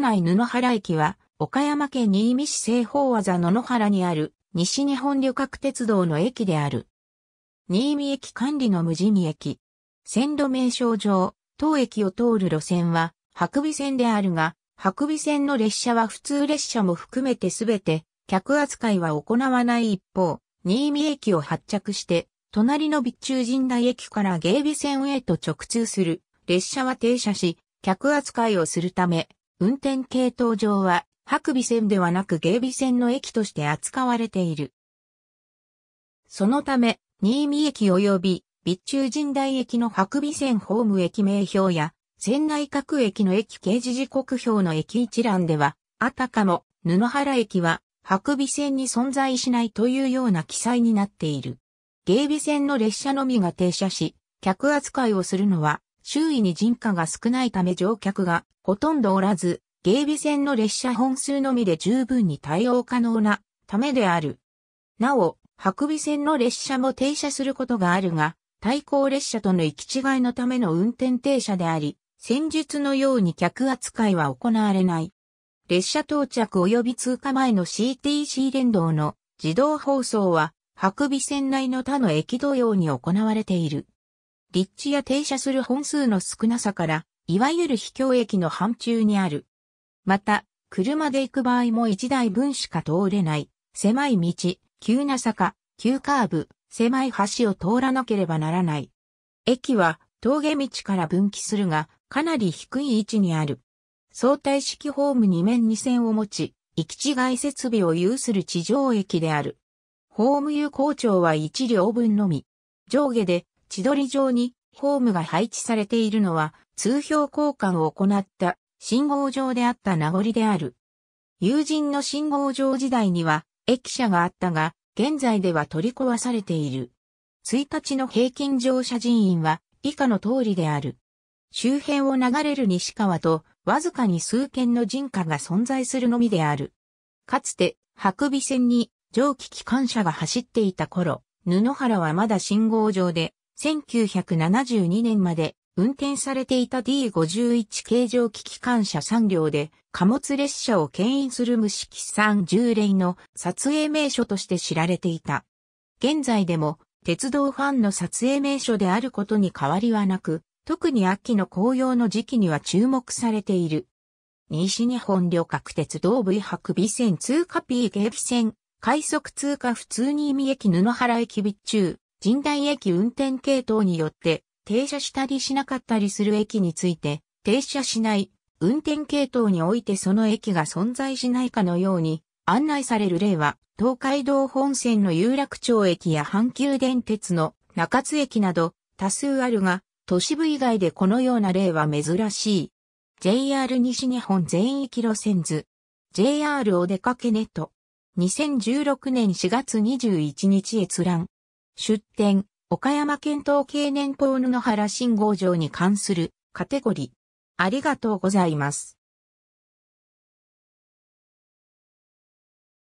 都内布原駅は、岡山県新見市西方技野原にある西日本旅客鉄道の駅である。新見駅管理の無地見駅。線路名称上、当駅を通る路線は、白尾線であるが、白尾線の列車は普通列車も含めてすべて、客扱いは行わない一方、新見駅を発着して、隣の備中神代駅から芸備線へと直通する列車は停車し、客扱いをするため、運転系統上は、白尾線ではなく芸備線の駅として扱われている。そのため、新見駅及び、備中神代駅の白尾線ホーム駅名表や、仙内各駅の駅掲示時刻表の駅一覧では、あたかも、布原駅は、白尾線に存在しないというような記載になっている。芸備線の列車のみが停車し、客扱いをするのは、周囲に人家が少ないため乗客がほとんどおらず、芸備線の列車本数のみで十分に対応可能なためである。なお、白尾線の列車も停車することがあるが、対向列車との行き違いのための運転停車であり、戦術のように客扱いは行われない。列車到着及び通過前の CTC 連動の自動放送は、白尾線内の他の駅同様に行われている。立地や停車する本数の少なさから、いわゆる秘境駅の範疇にある。また、車で行く場合も1台分しか通れない、狭い道、急な坂、急カーブ、狭い橋を通らなければならない。駅は峠道から分岐するが、かなり低い位置にある。相対式ホーム2面2線を持ち、行き違い設備を有する地上駅である。ホーム有効長は1両分のみ。上下で千鳥城にホームが配置されているのは通票交換を行った信号場であった名残である。友人の信号場時代には駅舎があったが、現在では取り壊されている。1日の平均乗車人員は以下の通りである。周辺を流れる西川とわずかに数件の人家が存在するのみである。かつて、白尾線に蒸気機関車が走っていた頃、布原はまだ信号場で1972年まで運転されていた D51 形状機機関車3両で貨物列車を牽引する無色三十類の撮影名所として知られていた。現在でも鉄道ファンの撮影名所であることに変わりはなく、特に秋の紅葉の時期には注目されている。西日本旅客鉄道部博備線通過 P 景駅線、快速通過普通新見駅布原駅備中、神代駅運転系統によって停車したりしなかったりする駅について、停車しない、運転系統においてその駅が存在しないかのように、案内される例は、東海道本線の有楽町駅や阪急電鉄の中津駅など多数あるが、都市部以外でこのような例は珍しい。JR 西日本全域路線図。JR お出かけネット。2016年4月21日閲覧。出典、岡山県東経年報布原信号場に関するカテゴリー。ありがとうございます。